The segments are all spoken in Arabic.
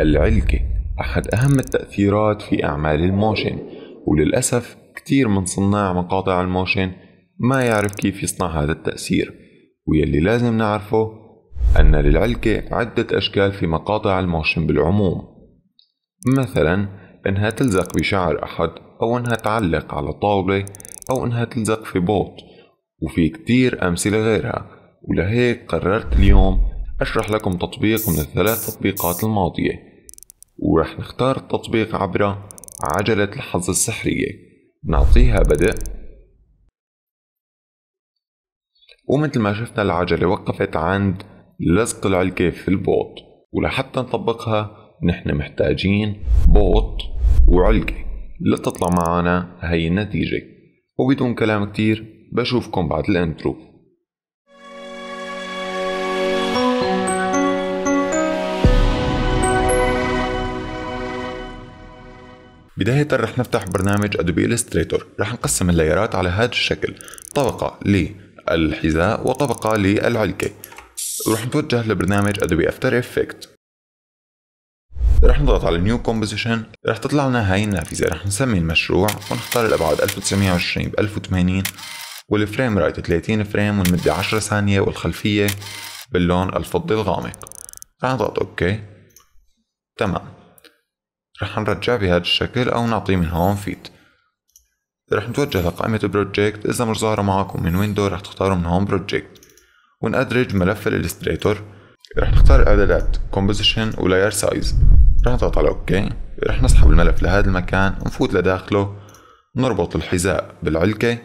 العلكة أحد أهم التأثيرات في أعمال الموشن وللأسف كتير من صناع مقاطع الموشن ما يعرف كيف يصنع هذا التأثير ويلي لازم نعرفه أن للعلكة عدة أشكال في مقاطع الموشن بالعموم مثلا إنها تلزق بشعر أحد أو إنها تعلق على طاولة أو إنها تلزق في بوت وفي كتير أمثلة غيرها ولهيك قررت اليوم أشرح لكم تطبيق من الثلاث تطبيقات الماضية ورح نختار التطبيق عبر عجلة الحظ السحرية نعطيها بدء ومثل ما شفنا العجلة وقفت عند لزق العلكة في البوط ولحتى نطبقها نحن محتاجين بوط وعلكة لتطلع معنا هاي النتيجة وبدون كلام كتير بشوفكم بعد الانترو بداية رح نفتح برنامج أدوبي إلستريتور رح نقسم اللايرات على هذا الشكل طبقة للحذاء وطبقة للعلكة ورح نتوجه لبرنامج أدوبي أفتر إفكت رح نضغط على نيو Composition رح تطلع لنا هاي النافذة رح نسمي المشروع ونختار الأبعاد 1920 ب 1080 والفريم رايت 30 فريم والمدة 10 ثانية والخلفية باللون الفضي الغامق رح نضغط أوكي تمام رح نرجع بهذا الشكل أو نعطيه من هون فيت رح نتوجه لقائمة بروجكت إذا مش ظاهرة معكم من ويندو رح تختاروا من هون بروجكت ونأدرج ملف الإلستريتور رح نختار الإعدادات Composition و Layer Size رح نضغط على OK رح نسحب الملف لهذا المكان ونفوت لداخله نربط الحذاء بالعلكة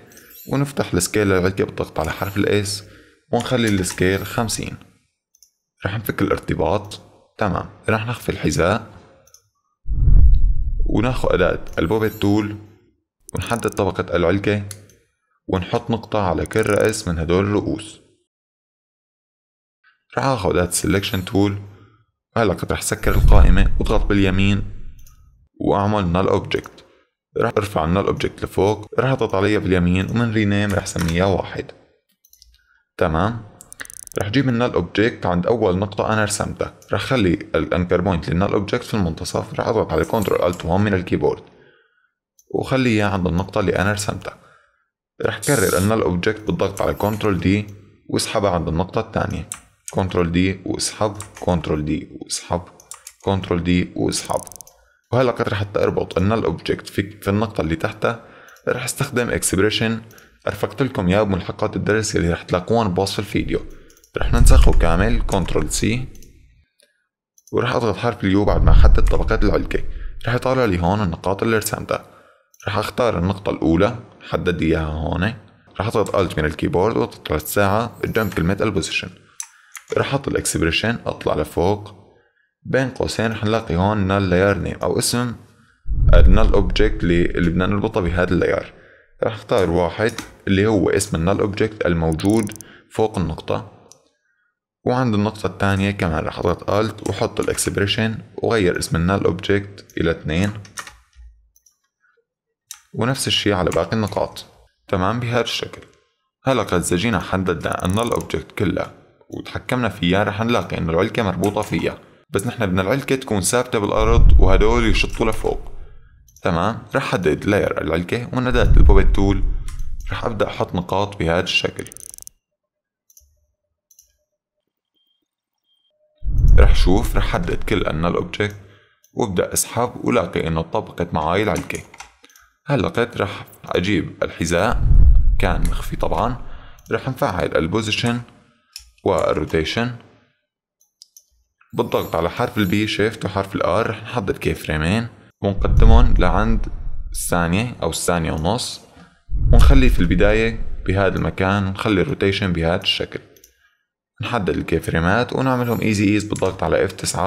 ونفتح السكيل للعلكة بالضغط على حرف الإس ونخلي السكيل خمسين رح نفك الارتباط تمام رح نخفي الحذاء وناخد البوبت تول ونحدد طبقة العلكة ونحط نقطة على كل رأس من هدول الرؤوس رح اخد أداة Selection تول وهلا قد رح سكر القائمة واضغط باليمين واعمل نال اوبجكت رح ارفع النال اوبجكت لفوق رح اضغط عليها باليمين ومن رينيم رح سميها واحد تمام رح جيب النال الاوبجكت عند اول نقطة انا رسمتها رح خلي الانكر بوينت للنال الاوبجكت في المنتصف رح اضغط على كنترول الت 1 من الكيبورد وخلي اياه عند النقطة اللي انا رسمتها رح كرر النال الاوبجكت بالضغط على كنترول دي واسحبها عند النقطة الثانية كنترول دي واسحب كنترول دي واسحب كنترول دي واسحب وهلا قد رح اربط النال الاوبجكت في, في النقطة اللي تحتها رح استخدم اكسبريشن ارفقت لكم اياه بملحقات الدرس اللي رح تلاقوهم بوصف الفيديو رح ننسخه كامل كنترول سي ورح اضغط حرف اليو بعد ما احدد طبقات العلكة رح يطالع لي هون النقاط اللي رسمتها رح اختار النقطة الأولى حدد اياها هون رح اضغط الت من الكيبورد واضغط الساعة قدام كلمة البوزيشن رح احط الاكسبريشن اطلع لفوق بين قوسين رح نلاقي هون نال لاير نيم او اسم النال اوبجيكت اللي بدنا نربطه بهذا اللاير رح اختار واحد اللي هو اسم النال اوبجيكت الموجود فوق النقطة وعند النقطة الثانية كمان رح اضغط Alt وحط الاكسبريشن وغير اسم النال اوبجكت الى 2 ونفس الشيء على باقي النقاط تمام بهذا الشكل هلا قد زجينا حددنا النال اوبجكت كلها وتحكمنا فيها رح نلاقي ان العلكة مربوطة فيها بس نحن بدنا العلكة تكون ثابتة بالارض وهدول يشطوا لفوق تمام رح حدد لاير العلكة ونداة البوبيت تول رح ابدأ احط نقاط بهذا الشكل رح شوف رح حدد كل أن الأوبجكت وابدأ اسحب ولاقي إنه طبقت معاي العلكة هلقيت رح أجيب الحذاء كان مخفي طبعا رح نفعل البوزيشن والروتيشن بالضغط على حرف البي شيفت وحرف الار رح نحدد كيف فريمين ونقدمهم لعند الثانية أو الثانية ونص ونخليه في البداية بهذا المكان ونخلي الروتيشن بهذا الشكل نحدد الكيفريمات ونعملهم ايزي ايز بالضغط على F9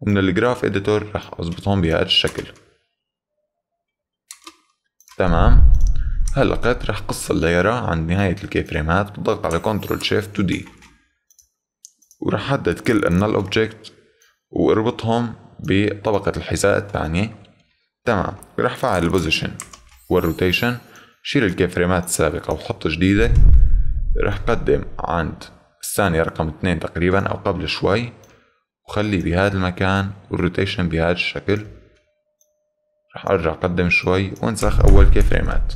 ومن الجراف اديتور رح اظبطهم بهذا الشكل تمام هلا قد رح قص اللايرة عند نهاية الكيفريمات بالضغط على Ctrl Shift to D ورح حدد كل النل اوبجكت واربطهم بطبقة الحذاء الثانية تمام رح فعل البوزيشن والروتيشن شيل الكيفريمات السابقة وحط جديدة رح قدم عند الثانية رقم اثنين تقريبا أو قبل شوي وخلي بهذا المكان والروتيشن بهذا الشكل رح أرجع أقدم شوي وانسخ أول كي فريمات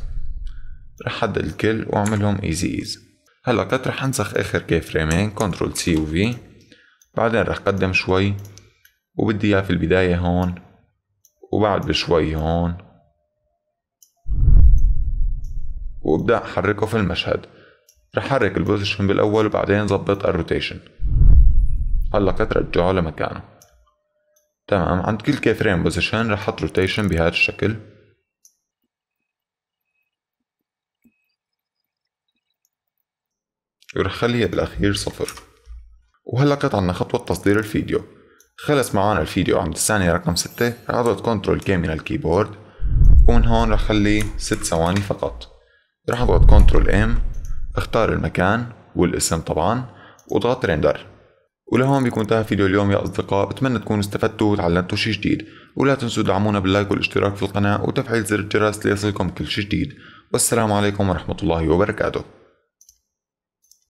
رح حدد الكل وأعملهم إيزي إيزي هلا قد رح انسخ آخر كي فريمين كنترول سي وفي بعدين رح قدم شوي وبدي إياه في البداية هون وبعد بشوي هون وابدأ حركه في المشهد رح حرك البوزيشن بالاول وبعدين ظبط الروتيشن هلا رجعه لمكانه تمام عند كل كي فريم بوزيشن رح احط روتيشن بهذا الشكل ورح خليها بالاخير صفر وهلا عنا خطوة تصدير الفيديو خلص معانا الفيديو عند الثانية رقم ستة رح اضغط كنترول كي من الكيبورد ومن هون رح خلي ست ثواني فقط رح اضغط كنترول ام اختار المكان والاسم طبعا واضغط ريندر ولهون بيكون انتهى فيديو اليوم يا اصدقاء بتمنى تكونوا استفدتوا وتعلمتوا شي جديد ولا تنسوا دعمونا باللايك والاشتراك في القناة وتفعيل زر الجرس ليصلكم كل شي جديد والسلام عليكم ورحمة الله وبركاته